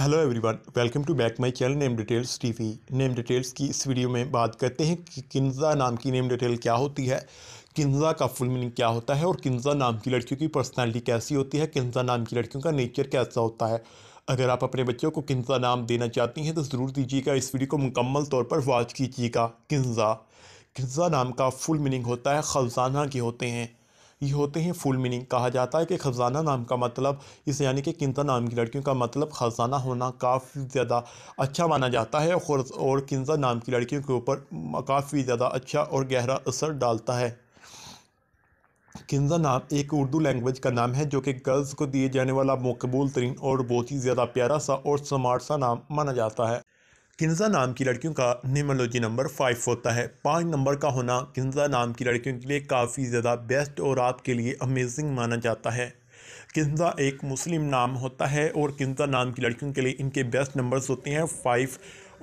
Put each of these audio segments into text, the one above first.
hello everyone welcome to back my channel name details TV name details की इस video में बात करते हैं कि किन्जा नाम की नेम डिटेल क्या होती है किन्जा का फुल मीनिंग क्या होता है और किन्जा नाम की लड़कियों की पर्सनालिटी कैसी होती है किन्जा नाम की लड़कियों का नेचर कैसा होता है अगर आप अपने बच्चों को किन्जा नाम देना चाहती हैं तो ज़रूर दीजिएगा इस वीडियो को मुकम्मल तौर पर वॉच कीजिएगा किन्जा किन्जा नाम का फुल मीनिंग होता है खजाना के होते हैं ये होते हैं फुल मीनिंग कहा जाता है कि ख़जाना नाम का मतलब इस यानी कि किंता नाम की लड़कियों का मतलब ख़जाना होना काफ़ी ज़्यादा अच्छा माना जाता है और किंजा नाम की लड़कियों के ऊपर काफ़ी ज़्यादा अच्छा और गहरा असर डालता है किन्जा नाम एक उर्दू लैंग्वेज का नाम है जो कि गर्ल्स को दिए जाने वाला मकबूल तरीन और बहुत ही ज़्यादा प्यारा सा और स्मार्ट सा नाम माना जाता है किन्जा नाम की लड़कियों का निमोलॉजी नंबर फाइव होता है पाँच नंबर का होना किन्जा नाम की लड़कियों के लिए काफ़ी ज़्यादा बेस्ट और आपके लिए अमेजिंग माना जाता है किन्जा एक मुस्लिम नाम होता है और किन्जा नाम की लड़कियों के लिए इनके बेस्ट नंबर्स होते हैं फाइव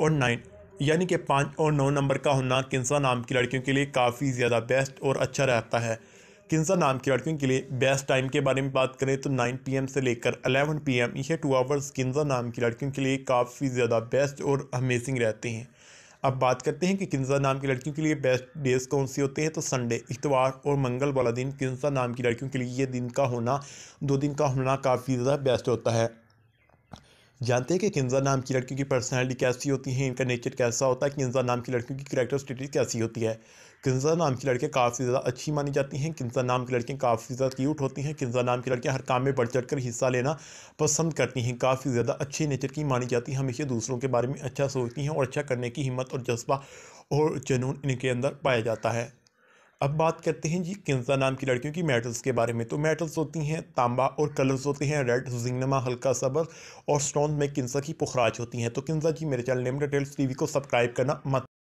और नाइन यानी कि पाँच और नौ नंबर का होना किन्जा नाम की लड़कियों के लिए काफ़ी ज़्यादा बेस्ट और अच्छा रहता है किन्सा नाम की लड़कियों के लिए बेस्ट टाइम के बारे में बात करें तो 9 पीएम से लेकर 11 पीएम यह टू आवर्स किन्जा नाम की लड़कियों के लिए काफ़ी ज़्यादा बेस्ट और अमेजिंग रहते हैं अब बात करते हैं कि किन्जा नाम की लड़कियों के लिए बेस्ट डेज़ कौन से होते हैं तो संडे इतवार और मंगल वाला दिन किन्सा नाम की लड़कियों के लिए ये दिन का होना दो दिन का होना काफ़ी ज़्यादा बेस्ट होता है जानते हैं कि किंजा नाम की लड़कियों की पर्सनैलिटी कैसी होती है इनका नेचर कैसा होता है किंजा नाम की लड़कियों की करेक्टर स्टडीज कैसी होती है किंजा नाम की लड़कियाँ काफ़ी ज़्यादा अच्छी मानी जाती हैं किंजा नाम की लड़कियाँ काफ़ी ज़्यादा क्यूट होती हैं किंजा नाम की लड़कियाँ हर काम में बढ़ चढ़ कर हिस्सा लेना पसंद करती हैं काफ़ी ज़्यादा अच्छे नेचर की मानी जाती हैं हमेशा दूसरों के बारे में अच्छा सोचती हैं और अच्छा करने की हिम्मत और जज्बा और जनून इनके अंदर पाया जाता है अब बात करते हैं जी किन्जा नाम की लड़कियों की मेटल्स के बारे में तो मेटल्स होती हैं तांबा और कलर्स होते हैं रेड जिंगनमा हल्का सबर और स्टोन में किन्जा की पुखराज होती हैं तो किन्जा जी मेरे चैनल नेम डिटेल्स टीवी को सब्सक्राइब करना मत